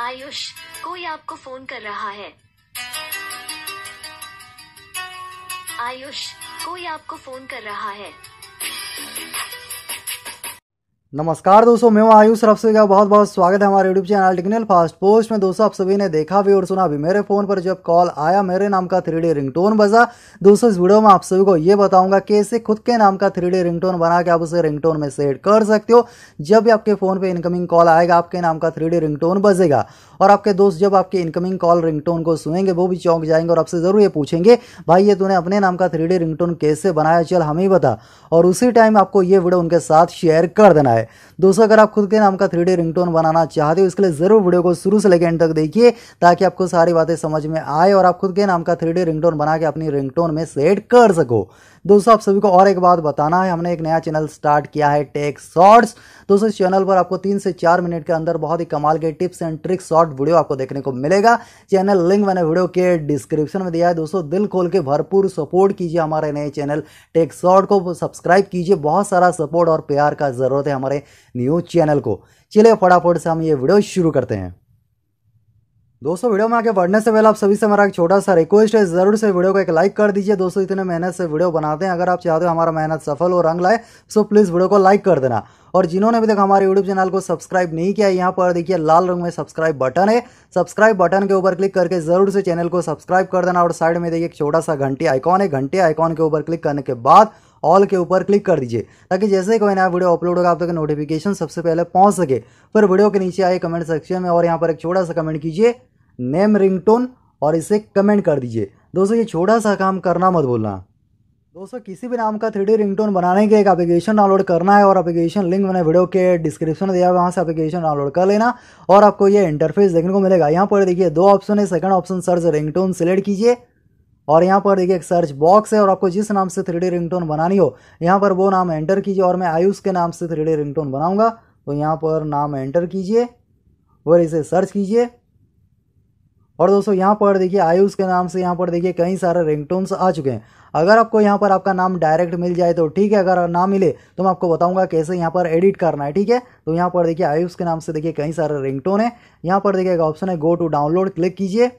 आयुष कोई आपको फोन कर रहा है आयुष कोई आपको फोन कर रहा है नमस्कार दोस्तों मैं हूं आयुष और का बहुत बहुत स्वागत है हमारे YouTube channel technical fast post में दोस्तों आप सभी ने देखा भी और सुना भी मेरे फोन पर जब कॉल आया मेरे नाम का थ्री डी रिंगटोन बजा दोस्तों इस वीडियो में आप सभी को ये बताऊंगा कैसे खुद के नाम का थ्री डी रिंगटोन बना के आप उसे रिंगटोन में सेट कर सकते हो जब भी आपके फोन पर इनकमिंग कॉल आएगा आपके नाम का थ्री डी रिंगटोन बजेगा और आपके दोस्त जब आपके इनकमिंग कॉल रिंगटोन को सुनेंगे वो भी चौंक जाएंगे और आपसे जरूर ये पूछेंगे भाई ये तूने अपने नाम का थ्री डी रिंगटोन कैसे बनाया चल हमें बता और उसी टाइम आपको ये वीडियो उनके साथ शेयर कर देना है है दोस्तों अगर आप खुद के नाम का थ्री डी रिंगटोन बनाना चाहते हो इसके लिए ज़रूर वीडियो को शुरू से लेकर एंड तक देखिए ताकि आपको सारी बातें समझ में आए और आप खुद के नाम का थ्री डी रिंगटोन बना के अपनी रिंगटोन में सेट कर सको दोस्तों आप सभी को और एक बात बताना है हमने एक नया चैनल स्टार्ट किया है टेक शॉर्ट्स दोस्तों इस चैनल पर आपको तीन से चार मिनट के अंदर बहुत ही कमाल के tips and tricks short video आपको देखने को मिलेगा चैनल लिंक मैंने वीडियो के डिस्क्रिप्शन में दिया है दोस्तों दिल खोल के भरपूर सपोर्ट कीजिए हमारे नए चैनल टेक शॉर्ट को सब्सक्राइब कीजिए बहुत सारा सपोर्ट और प्यार का ज़रूरत है हमारे न्यूज़ चैनल को चलिए फटाफट से हम ये वीडियो शुरू करते हैं दोस्तों वीडियो में आगे बढ़ने से पहले आप सभी से हमारा एक छोटा सा रिक्वेस्ट है जरूर से वीडियो को एक लाइक कर दीजिए दोस्तों इतने मेहनत से वीडियो बनाते हैं अगर आप चाहते हो हमारा मेहनत सफल और रंग लाए सो तो प्लीज़ वीडियो को लाइक कर देना और जिन्होंने अभी तक हमारे यूट्यूब चैनल को सब्सक्राइब नहीं किया यहाँ पर देखिए लाल रंग में सब्सक्राइब बटन है सब्सक्राइब बटन के ऊपर क्लिक करके जरूर से चैनल को सब्सक्राइब कर देना और साइड में देखिए एक छोटा सा घंटी आइकॉन है घंटी आइकॉन के ऊपर क्लिक करने के बाद ऑल के ऊपर क्लिक कर दीजिए ताकि जैसे कोई नया वीडियो अपलोड होगा आप तक तो नोटिफिकेशन सबसे पहले पहुंच सके फिर वीडियो के नीचे आए कमेंट सेक्शन में और यहाँ पर एक छोटा सा कमेंट कीजिए नेम रिंगटोन और इसे कमेंट कर दीजिए दोस्तों ये छोटा सा काम करना मत बोलना दोस्तों किसी भी नाम का थ्री डी रिंगटोन बनाने के एक एप्लीकेशन डाउनलोड करना है और एप्लीकेशन लिंक मैंने वीडियो के डिस्क्रिप्शन में दिया है वहाँ से एप्लीकेशन डाउनलोड कर लेना और आपको ये इंटरफेस देखने को मिलेगा यहाँ पर देखिए दो ऑप्शन है second option search ringtone select कीजिए और यहाँ पर देखिए एक सर्च बॉक्स है और आपको जिस नाम से थ्री डी रिंगटोन बनानी हो यहाँ पर वो नाम एंटर कीजिए और मैं आयुष के नाम से थ्री डी रिंगटोन बनाऊँगा तो यहाँ पर नाम एंटर कीजिए और इसे सर्च कीजिए और दोस्तों यहाँ पर देखिए आयुष के नाम से यहाँ पर देखिए कई सारे रिंगटोन्स आ चुके हैं अगर आपको यहाँ पर आपका नाम डायरेक्ट मिल जाए तो ठीक है अगर ना मिले तो मैं आपको बताऊंगा कैसे यहाँ पर एडिट करना है ठीक है तो यहाँ पर देखिए आयुष के नाम से देखिए कई सारे रिंगटोन है यहाँ पर देखिए एक ऑप्शन है गो टू डाउनलोड क्लिक कीजिए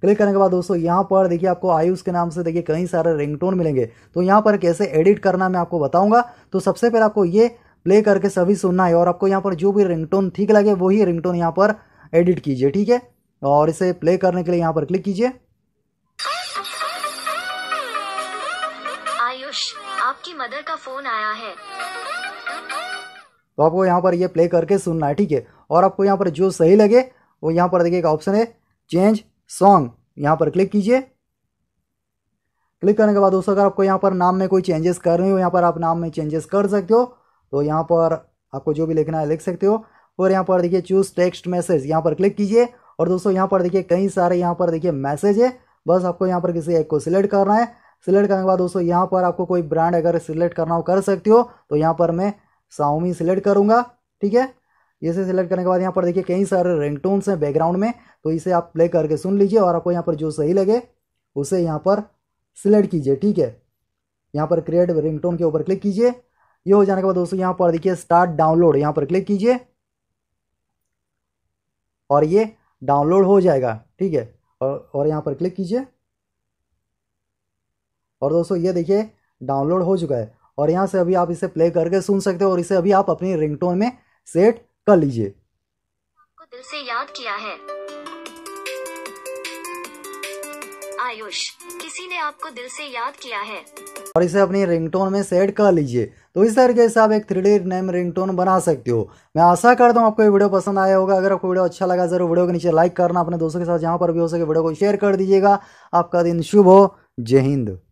क्लिक करने के बाद दोस्तों यहाँ पर देखिए आपको आयुष के नाम से देखिए कई सारे रिंगटोन मिलेंगे तो यहाँ पर कैसे एडिट करना मैं आपको बताऊंगा तो सबसे पहले आपको ये प्ले करके सभी सुनना है और आपको यहाँ पर जो भी रिंगटोन ठीक लगे वही रिंगटोन यहाँ पर एडिट कीजिए ठीक है और इसे प्ले करने के लिए यहाँ पर क्लिक कीजिए आयुष आपकी मदर का फोन आया है तो आपको यहाँ पर ये प्ले करके सुनना है ठीक है और आपको यहाँ पर जो सही लगे वो यहाँ पर देखिए एक ऑप्शन है चेंज सॉन्ग यहाँ पर क्लिक कीजिए क्लिक करने के बाद दोस्तों अगर आपको यहाँ पर नाम में कोई चेंजेस कर रही हो यहाँ पर आप नाम में चेंजेस कर सकते हो तो यहाँ पर आपको जो भी लिखना है लिख सकते हो और यहाँ पर देखिए चूज टेक्स्ट मैसेज यहाँ पर क्लिक कीजिए और दोस्तों यहाँ पर देखिए कई सारे यहाँ पर देखिए मैसेज है बस आपको यहाँ पर किसी एक को सिलेक्ट करना है सिलेक्ट करने के बाद दोस्तों यहाँ पर आपको कोई ब्रांड अगर सिलेक्ट करना हो कर सकते हो तो यहाँ पर मैं साउमी सिलेक्ट करूँगा ठीक है से सिलेक्ट करने के बाद यहाँ पर देखिए कई सारे रिंगटोन्स हैं बैकग्राउंड में तो इसे आप प्ले करके सुन लीजिए और आपको यहाँ पर जो सही लगे उसे यहाँ पर सिलेक्ट कीजिए ठीक है यहाँ पर क्रिएट रिंगटोन के ऊपर क्लिक कीजिए ये हो जाने के बाद दोस्तों यहाँ पर देखिए स्टार्ट डाउनलोड यहाँ पर क्लिक कीजिए और ये डाउनलोड हो जाएगा ठीक है और और यहाँ पर क्लिक कीजिए और दोस्तों ये देखिए डाउनलोड हो चुका है और यहाँ से अभी आप इसे प्ले करके सुन सकते हो और इसे अभी आप अपनी रिंगटोन में सेट कर लीजिए आपको दिल से याद किया है आयुष किसी ने आपको दिल से याद किया है और इसे अपनी रिंगटोन में सेट कर लीजिए तो इस तरीके से आप एक थ्री डी नेम रिंगटोन बना सकते हो मैं आशा करता हूँ आपको ये वीडियो पसंद आया होगा अगर आपको वीडियो अच्छा लगा जरूर वीडियो के नीचे लाइक करना अपने दोस्तों के साथ जहाँ पर भी हो सके वीडियो को शेयर कर दीजिएगा आपका दिन शुभ हो जय हिंद